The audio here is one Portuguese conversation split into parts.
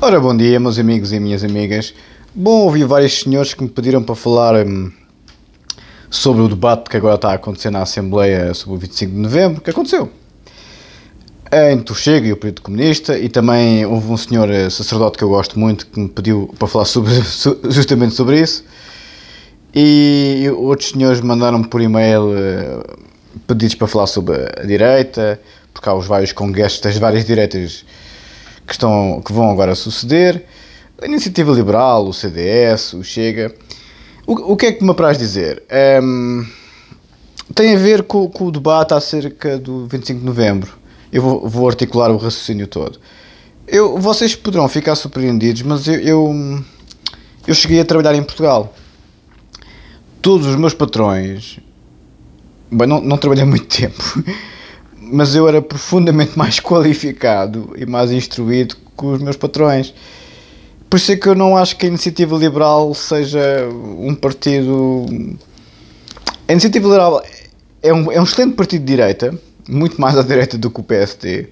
Ora, bom dia, meus amigos e minhas amigas. Bom, ouvi vários senhores que me pediram para falar hum, sobre o debate que agora está a acontecer na Assembleia sobre o 25 de Novembro, que aconteceu entre o Chega e o Partido Comunista, e também houve um senhor eh, sacerdote que eu gosto muito que me pediu para falar sobre, justamente sobre isso, e outros senhores mandaram me por e-mail eh, pedidos para falar sobre a direita, porque há os vários congressos das várias direitas que, estão, que vão agora suceder, a Iniciativa Liberal, o CDS, o Chega. O, o que é que me apraz dizer? Um, ehm, tem a ver com, com, o debate acerca do 25 de novembro. Eu vou, vou articular o raciocínio todo. Eu, vocês poderão ficar surpreendidos, mas eu, eu, eu cheguei a trabalhar em Portugal. Todos os meus patrões. Bem, não, não trabalhei muito tempo mas eu era profundamente mais qualificado e mais instruído que os meus patrões. Por isso é que eu não acho que a Iniciativa Liberal seja um partido. A Iniciativa Liberal é um, é um excelente partido de direita, muito mais à direita do que o PSD,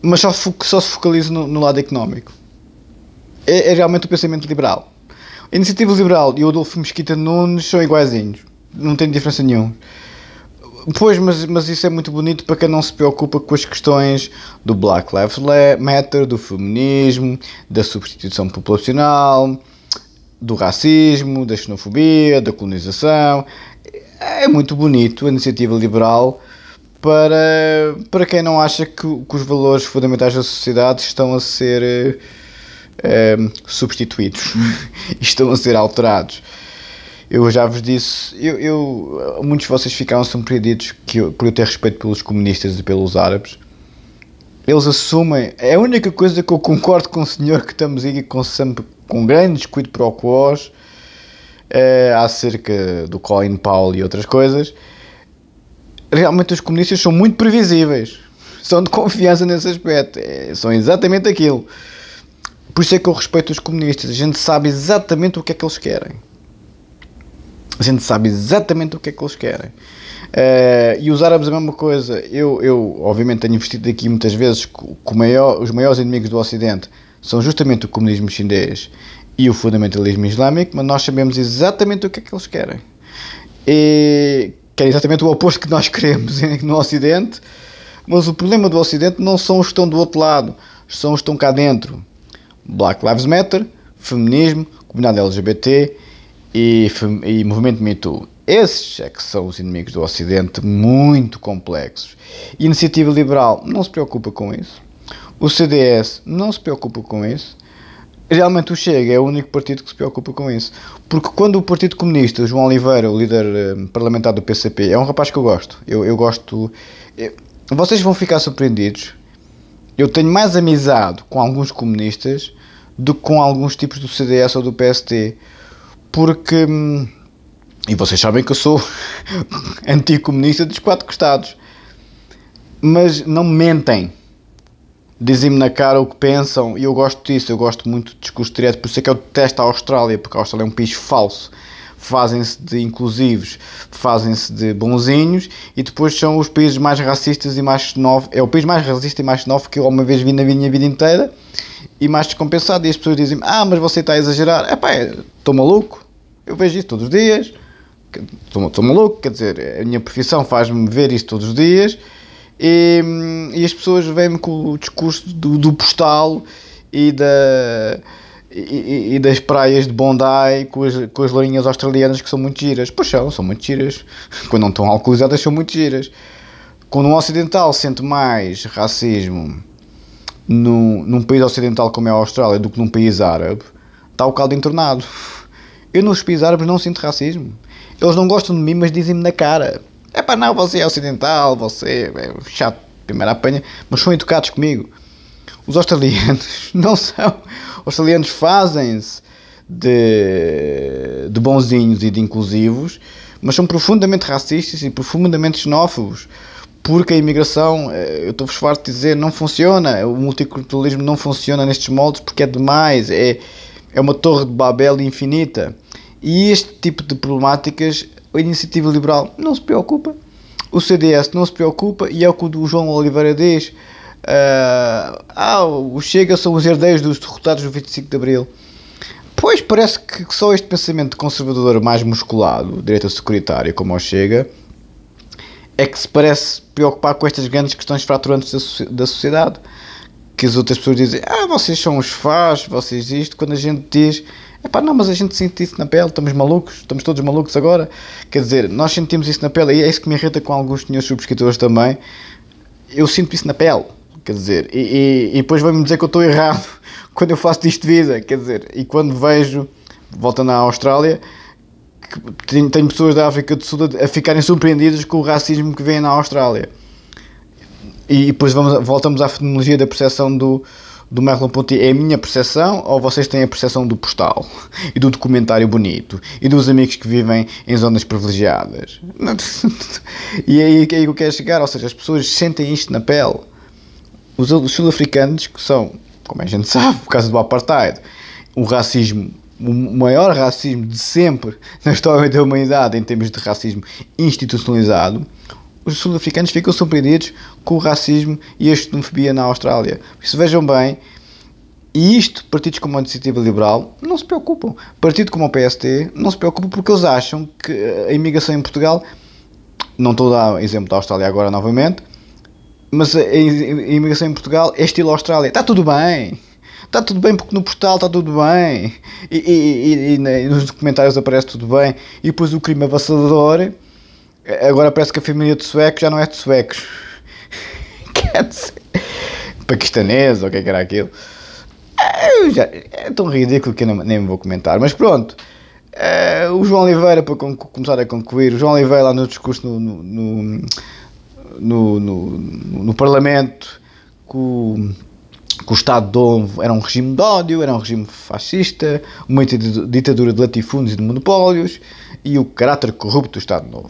mas só, fo só se focaliza no, no lado económico. É, é, realmente o pensamento liberal. A Iniciativa Liberal e o Adolfo Mesquita Nunes são iguaizinhos, não tem diferença nenhuma. Pois, mas, mas isso é muito bonito para quem não se preocupa com as questões do Black Lives Matter, do feminismo, da substituição populacional, do racismo, da xenofobia, da colonização. É muito bonito a iniciativa liberal para, para quem não acha que, que os valores fundamentais da sociedade estão a ser é, substituídos, hum. estão a ser alterados eu já vos disse, eu, eu, muitos de vocês ficaram surpreendidos que eu, por eu ter respeito pelos comunistas e pelos árabes. Eles assumem, é a única coisa que eu concordo com o senhor que estamos aqui com, sempre, com grande descuido para o COS, é, acerca do Colin Powell e outras coisas. Realmente os comunistas são muito previsíveis, são de confiança nesse aspecto, é, são exatamente aquilo. Por isso é que eu respeito os comunistas, a gente sabe exatamente o que é que eles querem a gente sabe exatamente o que é que eles querem. Uh, e os árabes a mesma coisa. Eu, eu obviamente, tenho investido aqui muitas vezes que maior, os maiores inimigos do Ocidente são justamente o comunismo chinês e o fundamentalismo islâmico, mas nós sabemos exatamente o que é que eles querem. E é exatamente o oposto que nós queremos no Ocidente, mas o problema do Ocidente não são os que estão do outro lado, são os que estão cá dentro. Black Lives Matter, feminismo, comunidade LGBT, e, e movimento Too. Esses é que são os inimigos do Ocidente, muito complexos. E Iniciativa Liberal não se preocupa com isso. O CDS não se preocupa com isso. Realmente o Chega é o único partido que se preocupa com isso. Porque quando o Partido Comunista, João Oliveira, o líder um, eh, parlamentar do PCP, é um rapaz que eu gosto. Eu, eu gosto. Eu, eh, vocês vão ficar surpreendidos. Eu tenho mais amizade com alguns comunistas do que com alguns tipos do CDS ou do PST porque. Hum, e vocês sabem que eu sou anticomunista dos quatro costados. Mas não mentem. Dizem-me na cara o que pensam e eu gosto disso, eu gosto muito de discurso direto, por isso é que eu detesto a Austrália, porque a Austrália é um país falso. Fazem-se de inclusivos, fazem-se de bonzinhos e depois são os países mais racistas e mais xenófobos. É o país mais racista e mais xenófobo que eu alguma vez vi na minha vida inteira e mais descompensado. E as pessoas dizem: Ah, mas você está a exagerar. é pá, estou maluco. Eu vejo isso todos os dias. Estou maluco, quer dizer, a minha profissão faz-me ver isso todos os dias. E, e as pessoas vêm-me com o discurso do, do postal e da. E, e, das praias de Bondi com as, com as lourinhas australianas que são muito giras. Pois são, são muito giras. Quando não estão alcoolizadas, são muito giras. Quando um ocidental sente mais racismo num, num país ocidental como é a Austrália do que num país árabe, está o caldo entornado. Eu nos países árabes não sinto racismo. Eles não gostam de mim, mas dizem-me na cara. É pá, não, você é ocidental, você é chato, primeira apanha, mas são educados comigo. Os australianos não são. Os australianos fazem-se de, de bonzinhos e de inclusivos, mas são profundamente racistas e profundamente xenófobos porque a imigração, eh, eu estou-vos farto de dizer, não funciona. O multiculturalismo não funciona nestes moldes porque é demais, é, é uma torre de Babel infinita. E este tipo de problemáticas, a iniciativa liberal não se preocupa, o CDS não se preocupa, e é o que o João Oliveira diz. Uh, ah, o Chega são os herdeiros dos derrotados do 25 de Abril. Pois parece que só este pensamento conservador mais musculado, direita securitária, como o Chega, é que se parece preocupar com estas grandes questões fraturantes da, da sociedade. Que as outras pessoas dizem, ah, vocês são os faz, vocês isto, quando a gente diz, é pá, não, mas a gente sente isso na pele, estamos malucos, estamos todos malucos agora. Quer dizer, nós sentimos isso na pele e é isso que me irrita com alguns senhores subscritores também. Eu sinto isso na pele, quer dizer, e, e, e depois vão-me dizer que eu estou errado quando eu faço disto de vida, quer dizer, e quando vejo, voltando à Austrália, tem, pessoas da África do Sul a, a ficarem surpreendidas com o racismo que vem na Austrália. E, e depois vamos, voltamos à fenomenologia da percepção do, do Merleau-Ponty. É a minha percepção ou vocês têm a percepção do postal e do documentário bonito e dos amigos que vivem em zonas privilegiadas? e é aí é aí que eu quero chegar, ou seja, as pessoas sentem isto na pele. Os sul-africanos, que são, como a gente sabe, por causa do apartheid, um racismo o maior racismo de sempre na história da humanidade em termos de racismo institucionalizado, os sul-africanos ficam surpreendidos com o racismo e a xenofobia na Austrália. Se vejam bem, e isto, partidos como a Iniciativa Liberal não se preocupam. Partido como o PST não se preocupam porque eles acham que a imigração em Portugal, não estou a dar exemplo da Austrália agora novamente, mas a imigração em Portugal é estilo Austrália. Está tudo bem, está tudo bem porque no portal está tudo bem e, e, e, e nos documentários aparece tudo bem e depois o crime avassalador eh, agora parece que a família de suecos já não é de suecos quer dizer paquistanês ou o que é era aquilo ah, já, é tão ridículo que eu não, nem vou comentar mas pronto Uh, o João Oliveira, para começar a concluir, o João Oliveira lá no discurso no, no, no, no, no Parlamento, com o, o Estado de Novo era um regime de ódio, era um regime fascista, uma ditadura de latifúndios e de monopólios e o caráter corrupto do Estado Novo.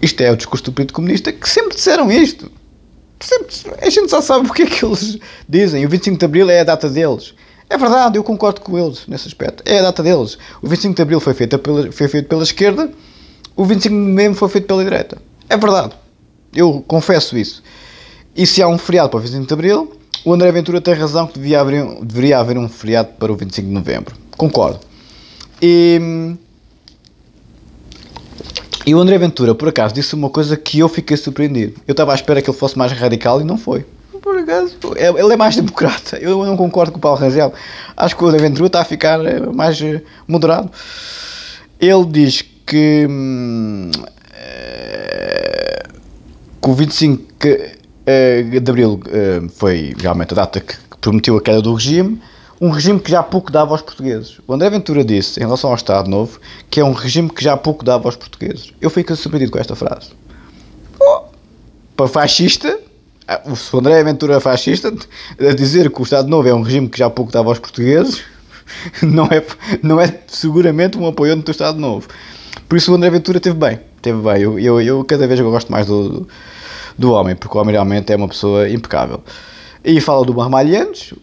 Isto é o discurso do Partido Comunista que sempre disseram isto. Sempre, a gente só sabe o que é que eles dizem. O 25 de Abril é a data deles. É verdade, eu concordo com eles nesse aspecto. É a data deles. O 25 de Abril foi feito pela, foi feito pela esquerda, o 25 de Novembro foi feito pela direita. É verdade. Eu confesso isso. E se há um feriado para o 25 de Abril, o André Ventura tem razão que devia haver, deveria haver um feriado para o 25 de novembro. Concordo. E, e o André Ventura, por acaso, disse uma coisa que eu fiquei surpreendido. Eu estava à espera que ele fosse mais radical e não foi. Por acaso, é, ele é mais democrata. Eu não concordo com o Paulo Rangel. Acho que o André Ventura está a ficar eh, mais eh, moderado. Ele diz que. Hum, eh, que o 25. Que, eh, de Abril eh, foi realmente a data que, prometeu a queda do regime, um regime que já pouco dava aos portugueses. O André Ventura disse, em relação ao Estado Novo, que é um regime que já pouco dava aos portugueses. Eu fico surpreendido com esta frase. Oh, para fascista, eh, o André Ventura fascista, a dizer que o Estado Novo é um regime que já pouco dava aos portugueses, não é, não é seguramente um apoiante do Estado Novo. Por isso o André Ventura teve bem, teve bem. Eu, eu, eu cada vez eu gosto mais do, do do homem, porque o homem realmente é uma pessoa impecável. E fala do Marmalhantes,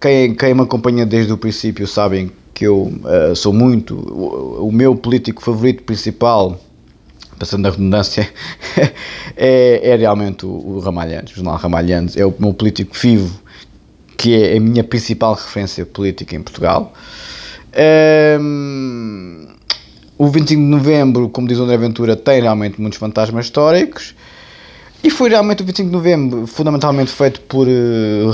quem, quem me acompanha desde o princípio sabem que eu uh, sou muito, o, o, meu político favorito principal, passando a redundância, é, é realmente o, o Ramalhantes, o jornal Ramalhantes, é o meu político vivo, que é a minha principal referência política em Portugal. Um, ehm, o 25 de novembro, como diz o André Ventura, tem realmente muitos fantasmas históricos. E foi realmente o 25 de novembro, fundamentalmente feito por uh,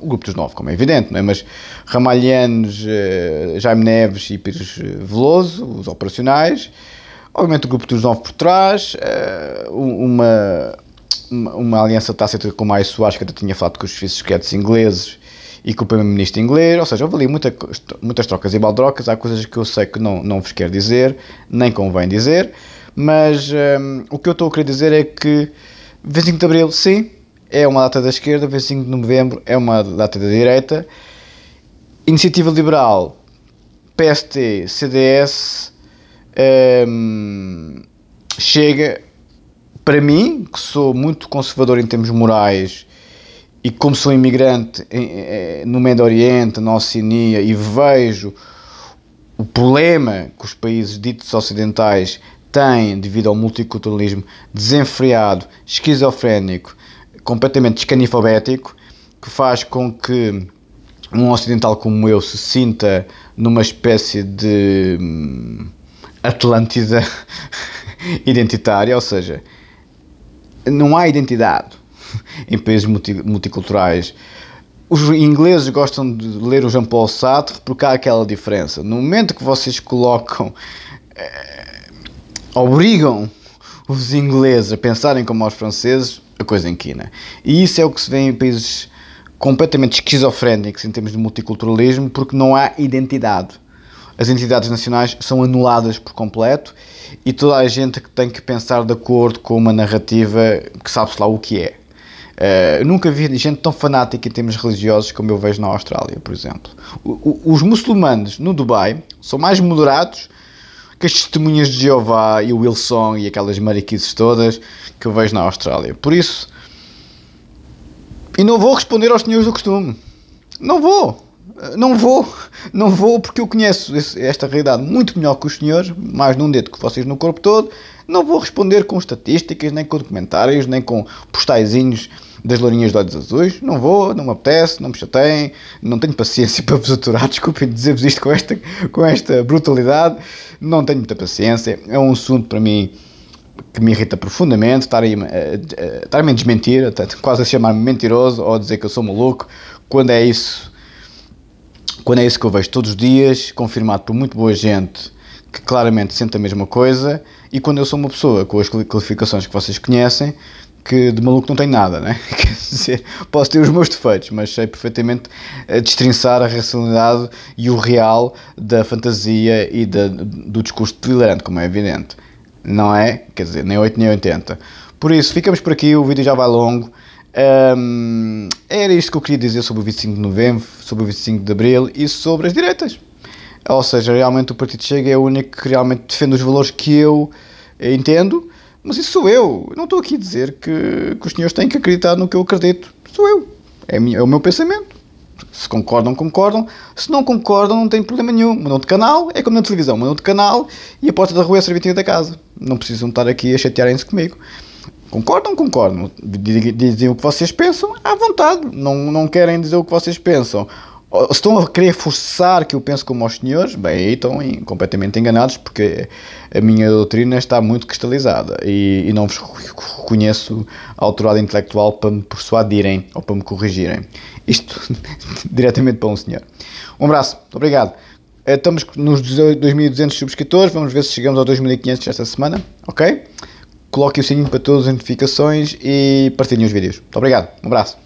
o grupo dos nove, como é evidente, não é? mas Ramalhanes, uh, Jaime Neves e Pires eh, Veloso, os operacionais, obviamente o grupo dos nove por trás, uh, uma, uma, uma aliança tácita com o Maio Soares, que eu tinha falado com os suíços secretos ingleses e com o primeiro-ministro inglês, ou seja, houve ali muita, muitas trocas e baldrocas, há coisas que eu sei que não, não vos quero dizer, nem convém dizer, mas um, o que eu estou a querer dizer é que 25 de Abril, sim, é uma data da esquerda, 25 de Novembro é uma data da direita. Iniciativa Liberal, PST, CDS, um, chega para mim, que sou muito conservador em termos morais e como sou imigrante eh, no Médio Oriente, na Oceania e vejo o problema que os países ditos ocidentais tem, devido ao multiculturalismo desenfreado, esquizofrénico, completamente escanifobético, que faz com que um ocidental como eu se sinta numa espécie de hum, Atlântida identitária, ou seja, não há identidade em países multiculturais. Os ingleses gostam de ler o Jean-Paul Sartre porque há aquela diferença. No momento que vocês colocam eh, obrigam os ingleses a pensarem como os franceses, a coisa inquina. E isso é o que se vê em países completamente esquizofrénicos em termos de multiculturalismo, porque não há identidade. As entidades nacionais são anuladas por completo e toda a gente tem que pensar de acordo com uma narrativa que sabe-se lá o que é. Uh, nunca vi gente tão fanática em termos religiosos como eu vejo na Austrália, por exemplo. O, o, os muçulmanos no Dubai são mais moderados que as testemunhas de Jeová e o Wilson e aquelas mariquices todas que eu vejo na Austrália. Por isso, e não vou responder aos senhores do costume. Não vou. Eh, não vou, não vou porque eu conheço esta realidade muito melhor que os senhores, mais num dedo que vocês no corpo todo. Não vou responder com estatísticas, nem com documentários, nem com postaizinhos das lourinhas de olhos azuis. Não vou, não me apetece, não me chatei, não tenho paciência para vos aturar. Desculpem dizer-vos isto com esta, com esta brutalidade. Não tenho muita paciência. É um assunto para mim que me irrita profundamente, estar a, eh, eh, a, a, desmentir, quase a chamar-me mentiroso ou a dizer que eu sou maluco, quando é isso quando é isso que eu vejo todos os dias, confirmado por muito boa gente que claramente sente a mesma coisa, e quando eu sou uma pessoa com as qualificações que vocês conhecem, que de maluco não tem nada, né? Quer dizer, posso ter os meus defeitos, mas sei perfeitamente eh, destrinçar a racionalidade e o real da fantasia e da, do discurso delirante, como é evidente. Não é? Quer dizer, nem 8 nem 80. Por isso, ficamos por aqui, o vídeo já vai longo. Um, era isto que eu queria dizer sobre o 25 de novembro, sobre o 25 de abril e sobre as direitas. Ou seja, realmente o Partido Chega é o único que realmente defende os valores que eu eh, entendo, mas isso sou eu. não estou aqui a dizer que, que, os senhores têm que acreditar no que eu acredito. Sou eu. É, minha, é o meu pensamento. Se concordam, concordam. Se não concordam, não tem problema nenhum. Mandam de canal, é como na televisão. Mandam de canal e a porta da rua é a serventia da casa. Não precisam estar aqui a chatearem-se comigo. Concordam? Concordam. Dizem o que vocês pensam à vontade. Não, não querem dizer o que vocês pensam. se estão a querer forçar que eu pense como os senhores, bem, aí estão completamente enganados porque a minha doutrina está muito cristalizada e, e não vos reconheço autoridade intelectual para me persuadirem ou para me corrigirem. Isto diretamente para um senhor. Um abraço, obrigado. Eh, estamos nos 2.200 subscritores, vamos ver se chegamos aos 2.500 esta semana, ok? Coloque o sininho para todas as notificações e partilhem os vídeos. Muito obrigado, um abraço.